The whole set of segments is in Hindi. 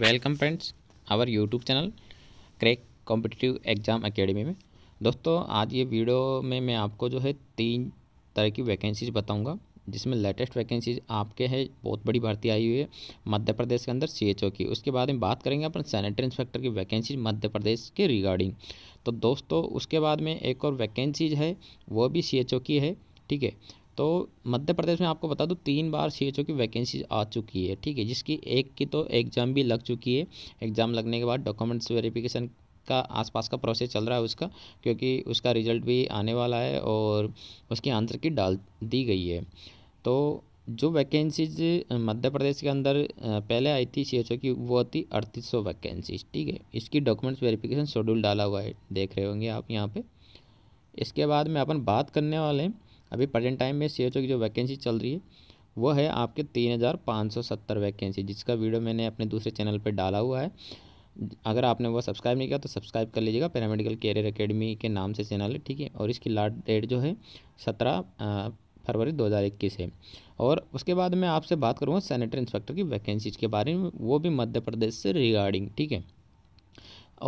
welcome friends our YouTube channel crack competitive exam academy में दोस्तों आज ये वीडियो में मैं आपको जो है तीन तरह की वैकेंसीज बताऊंगा जिसमें लेटेस्ट वैकेंसीज आपके हैं बहुत बड़ी भर्ती आई हुई है मध्य प्रदेश के अंदर सीएचओ की उसके बाद में बात करेंगे अपन सैनिटरी इंस्पेक्टर की वैकेंसीज मध्य प्रदेश के रिगार्डिंग तो दोस्तों उसके बाद में एक और वैकेंसीज है वो भी सी की है ठीक है तो मध्य प्रदेश में आपको बता दूँ तीन बार सी की वैकेंसी आ चुकी है ठीक है जिसकी एक की तो एग्ज़ाम भी लग चुकी है एग्ज़ाम लगने के बाद डॉक्यूमेंट्स वेरिफिकेशन का आसपास का प्रोसेस चल रहा है उसका क्योंकि उसका रिजल्ट भी आने वाला है और उसकी आंसर की डाल दी गई है तो जो वैकेंसीज मध्य प्रदेश के अंदर पहले आई थी सी की वो थी अड़तीस सौ वैकेंसीज ठीक है इसकी डॉक्यूमेंट्स वेरिफिकेशन शेड्यूल डाला हुआ है देख रहे होंगे आप यहाँ पे इसके बाद में अपन बात करने वाले हैं अभी प्रेजेंट टाइम में सी की जो वैकेंसी चल रही है वो है आपके तीन हज़ार पाँच सौ सत्तर वैकेंसी जिसका वीडियो मैंने अपने दूसरे चैनल पर डाला हुआ है अगर आपने वो सब्सक्राइब नहीं किया तो सब्सक्राइब कर लीजिएगा पैरामेडिकल कैरियर एकेडमी के नाम से चैनल है ठीक है और इसकी लास्ट डेट जो है सत्रह फरवरी दो हज़ार इक्कीस है और उसके बाद मैं आपसे बात करूँगा सैनिटरी इंस्पेक्टर की वैकेंसीज के बारे में वो भी मध्य प्रदेश से रिगार्डिंग ठीक है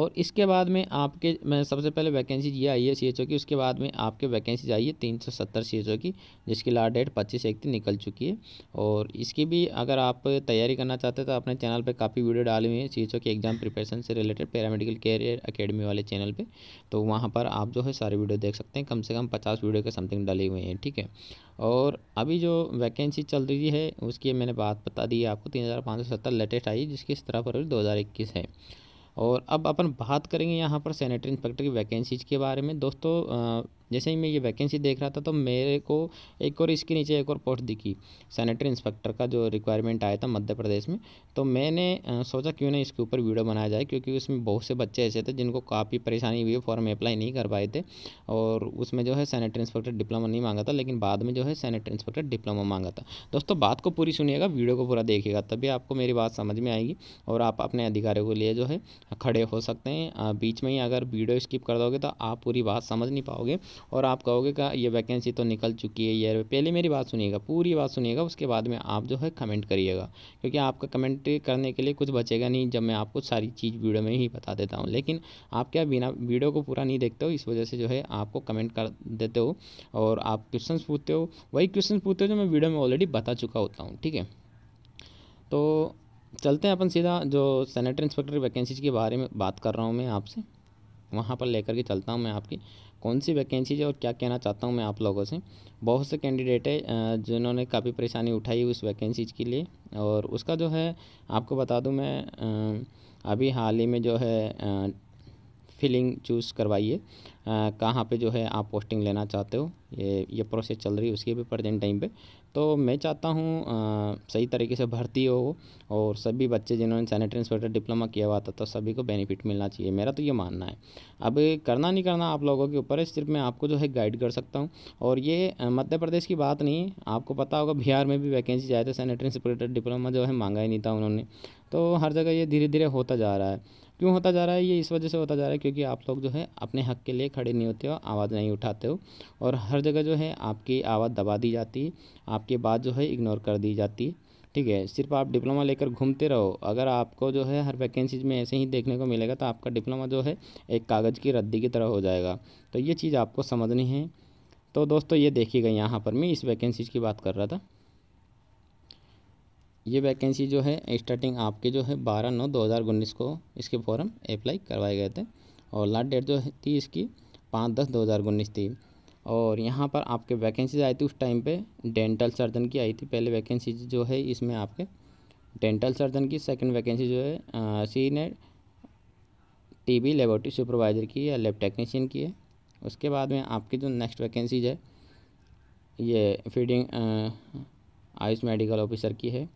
और इसके बाद में आपके मैं सबसे पहले वैकेंसी ये आई है सी की उसके बाद में आपके वैकेंसी आई है तीन सौ सत्तर सी की जिसकी लास्ट डेट पच्चीस एक तीन निकल चुकी है और इसकी भी अगर आप तैयारी करना चाहते हैं तो अपने चैनल पर काफ़ी वीडियो डाली हुई है सी के एग्जाम प्रिपरेशन से रिलेटेड पैरामेडिकल कैरियर अकेडमी वाले चैनल पर तो वहाँ पर आप जो है सारी वीडियो देख सकते हैं कम से कम पचास वीडियो के समथिंग डाले हुए हैं ठीक है और अभी जो वैकेंसी चल रही है उसकी मैंने बात बता दी है आपको तीन हज़ार पाँच सौ सत्तर लेटेस्ट आई जिसकी सत्रह फरवरी दो हज़ार इक्कीस है और अब अपन बात करेंगे यहाँ पर सैनिटरी इंस्पेक्टर की वैकेंसीज़ के बारे में दोस्तों जैसे ही मैं ये वैकेंसी देख रहा था तो मेरे को एक और इसके नीचे एक और पोस्ट दिखी सैनिटरी इंस्पेक्टर का जो रिक्वायरमेंट आया था मध्य प्रदेश में तो मैंने सोचा क्यों ना इसके ऊपर वीडियो बनाया जाए क्योंकि उसमें बहुत से बच्चे ऐसे थे जिनको काफ़ी परेशानी हुई फॉर्म अप्लाई नहीं कर पाए थे और उसमें जो है सैनिटरी इंस्पेक्टर डिप्लोमा नहीं मांगा था लेकिन बाद में जो है सैनिटरी इंस्पेक्टर डिप्लोमा मांगा था दोस्तों बात को पूरी सुनिएगा वीडियो को पूरा देखिएगा तभी आपको मेरी बात समझ में आएगी और आप अपने अधिकारियों के लिए जो है खड़े हो सकते हैं बीच में ही अगर वीडियो स्किप कर दोगे तो आप पूरी बात समझ नहीं पाओगे और आप कहोगे का ये वैकेंसी तो निकल चुकी है यार पहले मेरी बात सुनिएगा पूरी बात सुनिएगा उसके बाद में आप जो है कमेंट करिएगा क्योंकि आपका कमेंट करने के लिए कुछ बचेगा नहीं जब मैं आपको सारी चीज़ वीडियो में ही बता देता हूँ लेकिन आप क्या बिना वीडियो को पूरा नहीं देखते हो इस वजह से जो है आपको कमेंट कर देते हो और आप क्वेश्चन पूछते हो वही क्वेश्चन पूछते हो जो मैं वीडियो में ऑलरेडी बता चुका होता हूँ ठीक है तो चलते हैं अपन सीधा जो सैनिटरी इंस्पेक्टर वैकेंसीज के बारे में बात कर रहा हूँ मैं आपसे वहाँ पर लेकर के चलता हूँ मैं आपकी कौन सी वैकेंसीज है और क्या कहना चाहता हूँ मैं आप लोगों से बहुत से कैंडिडेट है जिन्होंने काफ़ी परेशानी उठाई उस वैकेंसीज के लिए और उसका जो है आपको बता दूँ मैं अभी हाल ही में जो है फिलिंग चूज़ करवाइए कहाँ पे जो है आप पोस्टिंग लेना चाहते हो ये ये प्रोसेस चल रही है उसके भी प्रजेंट टाइम पे तो मैं चाहता हूँ सही तरीके से भर्ती हो और सभी बच्चे जिन्होंने सैनिटरी इंस्पेक्टर डिप्लोमा किया हुआ था तो सभी को बेनिफिट मिलना चाहिए मेरा तो ये मानना है अब करना नहीं करना आप लोगों के ऊपर है सिर्फ मैं आपको जो है गाइड कर सकता हूँ और ये मध्य प्रदेश की बात नहीं है आपको पता होगा बिहार में भी वैकेंसी जाए तो सैनिटरी इंस्पेक्टर डिप्लोमा जो है मांगा ही नहीं था उन्होंने तो हर जगह ये धीरे धीरे होता जा रहा है क्यों होता जा रहा है ये इस वजह से होता जा रहा है क्योंकि आप लोग जो है अपने हक के लिए खड़े नहीं होते हो आवाज़ नहीं उठाते हो और हर जगह जो है आपकी आवाज़ दबा दी जाती है आपकी बात जो है इग्नोर कर दी जाती है ठीक है सिर्फ आप डिप्लोमा लेकर घूमते रहो अगर आपको जो है हर वैकेंसीज में ऐसे ही देखने को मिलेगा तो आपका डिप्लोमा जो है एक कागज़ की रद्दी की तरह हो जाएगा तो ये चीज़ आपको समझनी है तो दोस्तों ये देखिएगा यहाँ पर मैं इस वैकेंसीज की बात कर रहा था ये वैकेंसी जो है स्टार्टिंग आपके जो है बारह नौ दो हज़ार उन्नीस को इसके फॉर्म अप्लाई करवाए गए थे और लास्ट डेट जो थी इसकी पाँच दस दो हज़ार उन्नीस थी और यहाँ पर आपके वैकेंसीज आई थी उस टाइम पे डेंटल सर्जन की आई थी पहले वैकेंसी जो है इसमें आपके डेंटल सर्जन की सेकंड वैकेंसी जो है senior T TB laboratory supervisor की या लेब टेक्नीशियन की है उसके बाद में आपकी जो नेक्स्ट वैकेंसीज है ये फीडिंग आयुष मेडिकल ऑफिसर की है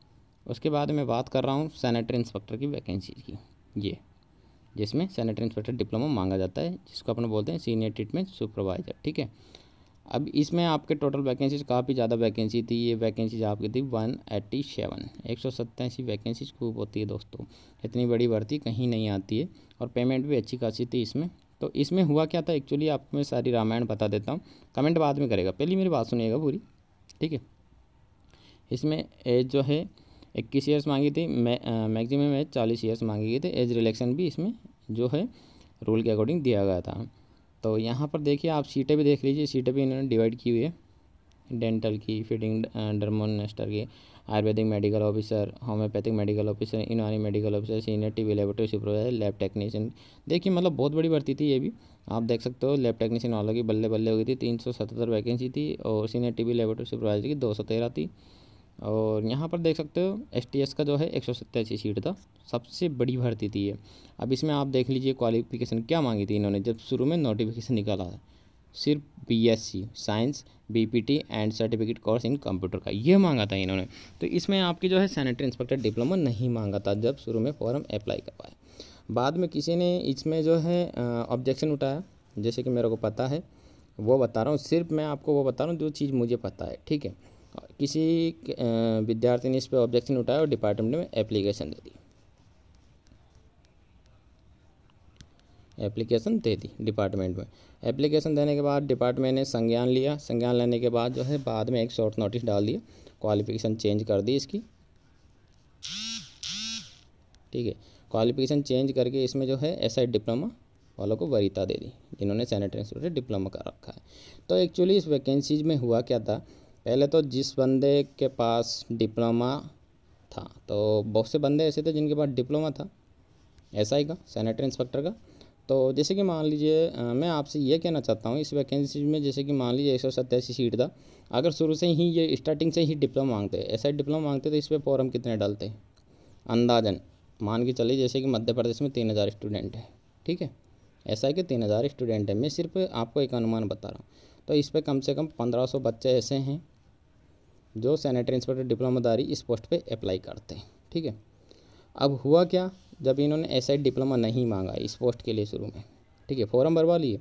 उसके बाद मैं बात कर रहा हूँ सैनिटरी इंस्पेक्टर की वैकेंसी की ये जिसमें सैनिटरी इंस्पेक्टर डिप्लोमा मांगा जाता है जिसको अपन बोलते हैं सीनियर ट्रीटमेंट सुपरवाइज़र ठीक है अब इसमें आपके टोटल वैकेंसीज काफ़ी ज़्यादा वैकेंसी थी ये वैकेंसीज आपकी थी वन एट्टी सेवन एक सौ सत्तासी वैकेंसीज खूब होती है दोस्तों इतनी बड़ी भर्ती कहीं नहीं आती है और पेमेंट भी अच्छी खासी थी इसमें तो इसमें हुआ क्या था एक्चुअली आपको मैं सारी रामायण बता देता हूँ कमेंट बाद में करेगा पहली मेरी बात सुनिएगा पूरी ठीक है इसमें जो है इक्कीस ईयर्स मांगी थी मैक्सिमम एज चालीस ईयर्स मांगी गई थी एज रिलेक्शन भी इसमें जो है रूल के अकॉर्डिंग दिया गया था तो यहाँ पर देखिए आप सीटें भी देख लीजिए सीटें भी इन्होंने डिवाइड की हुई है डेंटल की फिटिंग डरमोनेस्टर की Ayurvedic medical officer homeopathic medical officer Unani medical officer senior TB laboratory supervisor lab technician देखिए मतलब बहुत बड़ी भर्ती थी ये भी आप देख सकते हो लैब टेक्नीशियन वालों की बल्ले बल्ले हुई थी तीन सौ सतहत्तर वैकेंसी थी और सीनियर टीवी लेबोरेटरी सुपरवाइजर की दो सौ तेरह थी और यहाँ पर देख सकते हो एस का जो है एक सौ सत्तासी सीट था सबसे बड़ी भर्ती थी ये अब इसमें आप देख लीजिए क्वालिफिकेशन क्या मांगी थी इन्होंने जब शुरू में नोटिफिकेशन निकाला था सिर्फ BSc science BPT and certificate course in computer का ये मांगा था इन्होंने तो इसमें आपकी जो है सैनिटरी इंस्पेक्टर डिप्लोमा नहीं मांगा था जब शुरू में फॉर्म अप्लाई करवाए बाद में किसी ने इसमें जो है ऑब्जेक्शन उठाया जैसे कि मेरे को पता है वो बता रहा हूँ सिर्फ मैं आपको वो बता रहा हूँ जो चीज़ मुझे पता है ठीक है किसी विद्यार्थी ने इस पर ऑब्जेक्शन उठाया और डिपार्टमेंट में एप्लीकेशन दे दी एप्लीकेशन दे दी डिपार्टमेंट में एप्लीकेशन देने के बाद डिपार्टमेंट ने संज्ञान लिया संज्ञान लेने के बाद जो है बाद में एक शॉर्ट नोटिस डाल दिया क्वालिफिकेशन चेंज कर दी इसकी ठीक है क्वालिफिकेशन चेंज करके इसमें जो है एस डिप्लोमा वालों को वरीता दे दी जिन्होंने सैनिटरी इंस्टीट्यूट डिप्लोमा कर रखा है तो एक्चुअली इस वैकेंसीज में हुआ क्या था पहले तो जिस बंदे के पास डिप्लोमा था तो बहुत से बंदे ऐसे थे जिनके पास डिप्लोमा था एस आई का सैनिटरी इंस्पेक्टर का तो जैसे कि मान लीजिए मैं आपसे ये कहना चाहता हूँ इस वैकेंसी में जैसे कि मान लीजिए एक सौ सत्तासी सीट था अगर शुरू से ही ये स्टार्टिंग से ही डिप्लोमा मांगते एस आई डिप्लोमा मांगते तो इस पर फॉर्म कितने डालते अंदाजन मान के चलिए जैसे कि मध्य प्रदेश में तीन हज़ार स्टूडेंट है ठीक है ऐसा है कि तीन हज़ार स्टूडेंट है मैं सिर्फ आपको एक अनुमान बता रहा हूँ तो इस पर कम से कम पंद्रह सौ बच्चे ऐसे हैं जो सैनिटरी इंस्पेक्टर डिप्लोमाधारी इस पोस्ट पे अप्लाई करते हैं ठीक है अब हुआ क्या जब इन्होंने एस डिप्लोमा नहीं मांगा इस पोस्ट के लिए शुरू में ठीक है फॉर्म भरवा लिए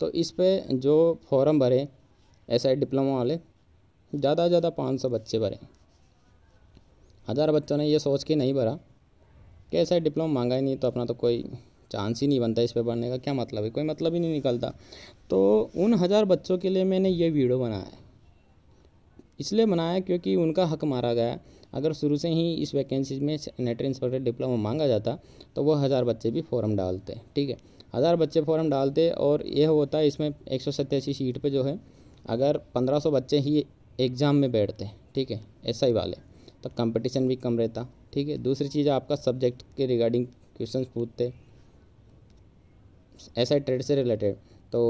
तो इस पर जो फॉर्म भरे एस डिप्लोमा वाले ज़्यादा से ज़्यादा पाँच सौ बच्चे भरे हज़ार बच्चों ने यह सोच के नहीं भरा कि ऐसा डिप्लोमा मांगा ही नहीं तो अपना तो कोई चांस ही नहीं बनता इस पे पढ़ने का क्या मतलब है कोई मतलब ही नहीं निकलता तो उन हज़ार बच्चों के लिए मैंने ये वीडियो बनाया है इसलिए बनाया क्योंकि उनका हक मारा गया अगर शुरू से ही इस वैकेंसी में नेटर इंस्पेक्टर डिप्लोमा मांगा जाता तो वो हज़ार बच्चे भी फॉर्म डालते ठीक है हज़ार बच्चे फॉर्म डालते और यह होता है इसमें एक सीट पर जो है अगर पंद्रह बच्चे ही एग्ज़ाम में बैठते ठीक है एस वाले तो कंपटीशन भी कम रहता ठीक है दूसरी चीज़ आपका सब्जेक्ट के रिगार्डिंग क्वेश्चन पूछते एस ट्रेड से रिलेटेड तो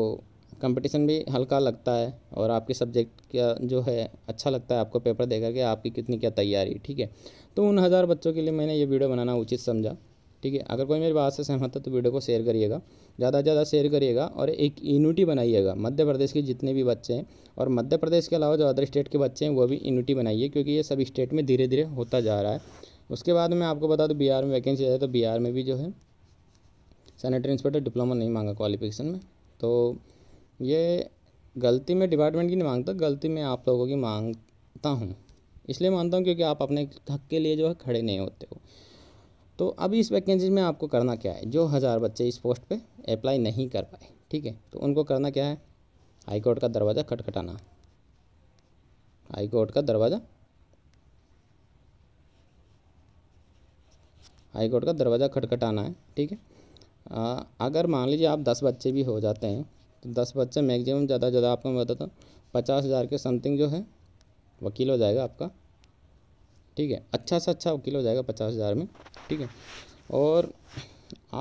कंपटीशन भी हल्का लगता है और आपके सब्जेक्ट का जो है अच्छा लगता है आपको पेपर देकर के आपकी कितनी क्या तैयारी ठीक है तो उन हज़ार बच्चों के लिए मैंने ये वीडियो बनाना उचित समझा ठीक है अगर कोई मेरी बात से सहमत है तो वीडियो को शेयर करिएगा ज़्यादा से ज़्यादा शेयर करिएगा और एक यूनिटी बनाइएगा मध्य प्रदेश के जितने भी बच्चे हैं और मध्य प्रदेश के अलावा जो अदर स्टेट के बच्चे हैं वो भी यूनिटी बनाइए क्योंकि ये सब स्टेट में धीरे धीरे होता जा रहा है उसके बाद मैं आपको बता दूँ बिहार में वैकेंसी जाए तो बिहार में भी जो है सैनिटरी इंस्पेक्टर डिप्लोमा नहीं मांगा क्वालिफिकेशन में तो ये गलती में डिपार्टमेंट की नहीं मांगता गलती में आप लोगों की मांगता हूँ इसलिए मानता हूँ क्योंकि आप अपने हक के लिए जो है खड़े नहीं होते हो तो अभी इस वैकेंसी में आपको करना क्या है जो हज़ार बच्चे इस पोस्ट पे अप्लाई नहीं कर पाए ठीक है तो उनको करना क्या है कोर्ट का दरवाज़ा खटखटाना कोर्ट का दरवाज़ा कोर्ट का दरवाज़ा खटखटाना है ठीक है अगर मान लीजिए आप दस बच्चे भी हो जाते हैं तो दस बच्चे मैक्सिमम ज़्यादा से ज़्यादा आपका मैं बताता हूँ पचास हज़ार के समथिंग जो है वकील हो जाएगा आपका ठीक है अच्छा से अच्छा वकील हो जाएगा पचास हज़ार में ठीक है और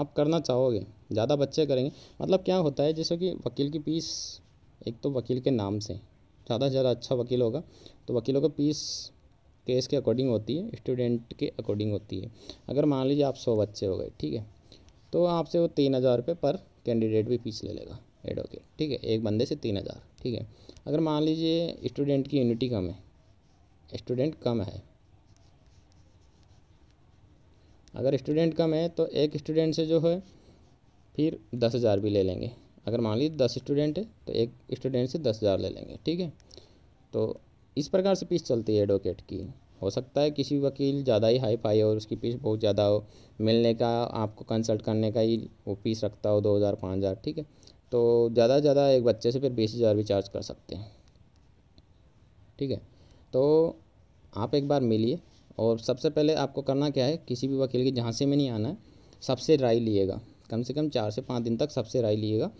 आप करना चाहोगे ज़्यादा बच्चे करेंगे मतलब क्या होता है जैसे कि वकील की फीस एक तो वकील के नाम से ज़्यादा से ज़्यादा अच्छा वकील होगा तो वकीलों का फीस केस के अकॉर्डिंग होती है स्टूडेंट के अकॉर्डिंग होती है अगर मान लीजिए आप सौ बच्चे हो गए ठीक है तो आपसे वो तीन हज़ार रुपये पर कैंडिडेट भी फीस ले लेगा एडवोकेट ठीक है एक बंदे से तीन हज़ार ठीक है अगर मान लीजिए स्टूडेंट की यूनिटी कम है स्टूडेंट कम है अगर स्टूडेंट कम है तो एक स्टूडेंट से जो है फिर दस हज़ार भी ले लेंगे अगर मान लीजिए दस स्टूडेंट है तो एक स्टूडेंट से दस हज़ार ले लेंगे ठीक है तो इस प्रकार से पीस चलती है एडवोकेट की हो सकता है किसी वकील ज़्यादा ही हाई फाई और उसकी पीस बहुत ज़्यादा हो मिलने का आपको कंसल्ट करने का ही वो पीस रखता हो दो हज़ार पाँच हज़ार ठीक है तो ज़्यादा से ज़्यादा एक बच्चे से फिर बीस हज़ार भी चार्ज कर सकते हैं ठीक है तो आप एक बार मिलिए और सबसे पहले आपको करना क्या है किसी भी वकील के जहाँ से में नहीं आना है सबसे राय लिएगा कम से कम चार से पाँच दिन तक सबसे राय लिएगा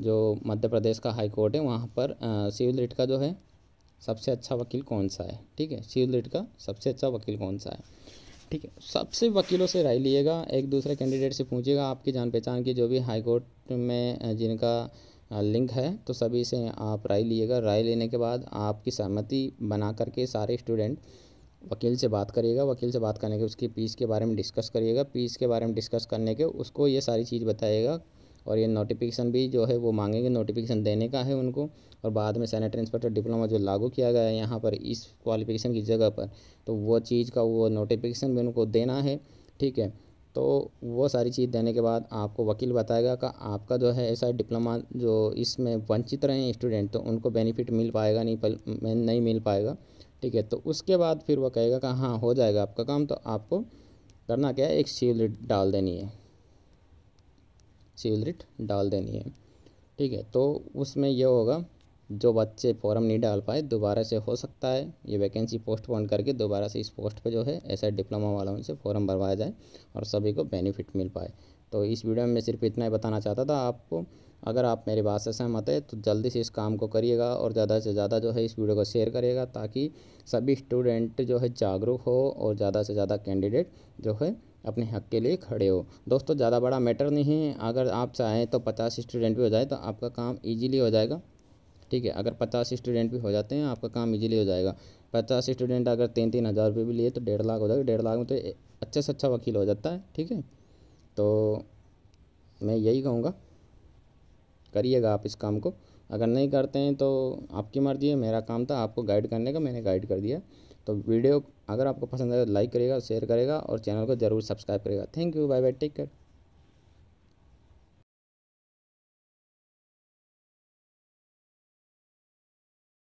जो मध्य प्रदेश का हाई कोर्ट है वहाँ पर सिविल रिट का जो है सबसे अच्छा वकील कौन सा है ठीक है सिविल रिट का सबसे अच्छा वकील कौन सा है ठीक है सबसे वकीलों से राय लीजिएगा एक दूसरे कैंडिडेट से पूछिएगा आपकी जान पहचान की जो भी हाई कोर्ट में जिनका लिंक है तो सभी से आप राय लीजिएगा राय लेने के बाद आपकी सहमति बना करके सारे स्टूडेंट वकील से बात करिएगा वकील से बात करने के उसकी पीस के बारे में डिस्कस करिएगा पीस के बारे में डिस्कस करने के उसको ये सारी चीज़ बताइएगा और ये नोटिफिकेशन भी जो है वो मांगेंगे नोटिफिकेशन देने का है उनको और बाद में सैनिटरी इंस्पेक्टर डिप्लोमा जो लागू किया गया है यहाँ पर इस क्वालिफिकेशन की जगह पर तो वो चीज़ का वो नोटिफिकेशन भी उनको देना है ठीक है तो वो सारी चीज़ देने के बाद आपको वकील बताएगा कि आपका जो है ऐसा डिप्लोमा जो इसमें वंचित रहे स्टूडेंट तो उनको बेनिफिट मिल पाएगा नहीं पल, नहीं मिल पाएगा ठीक है तो उसके बाद फिर वो कहेगा कि हाँ हो जाएगा आपका काम तो आपको करना क्या है एक सील डाल देनी है सीलरिट डाल देनी है ठीक है तो उसमें यह होगा जो बच्चे फॉर्म नहीं डाल पाए दोबारा से हो सकता है ये वैकेंसी पोस्टपोन करके दोबारा से इस पोस्ट पे जो है ऐसा डिप्लोमा वालों से फॉर्म भरवाया जाए और सभी को बेनिफिट मिल पाए तो इस वीडियो में मैं सिर्फ इतना ही बताना चाहता था आपको अगर आप मेरी बात से सहमत है तो जल्दी से इस काम को करिएगा और ज़्यादा से ज़्यादा जो है इस वीडियो को शेयर करिएगा ताकि सभी स्टूडेंट जो है जागरूक हो और ज़्यादा से ज़्यादा कैंडिडेट जो है अपने हक के लिए खड़े हो दोस्तों ज़्यादा बड़ा मैटर नहीं है अगर आप चाहें तो पचास स्टूडेंट भी हो जाए तो आपका काम ईजिली हो जाएगा ठीक है अगर पचास स्टूडेंट भी हो जाते हैं आपका काम ईज़िली हो जाएगा पचास स्टूडेंट अगर तीन तीन हज़ार रुपये भी लिए तो डेढ़ लाख हो जाएगा डेढ़ लाख में तो अच्छे से अच्छा वकील हो जाता है ठीक है तो मैं यही कहूँगा करिएगा आप इस काम को अगर नहीं करते हैं तो आपकी मर्ज़ी है मेरा काम था आपको गाइड करने का मैंने गाइड कर दिया तो वीडियो अगर आपको पसंद आए तो लाइक करेगा शेयर करेगा और चैनल को जरूर सब्सक्राइब करेगा thank you bye bye take care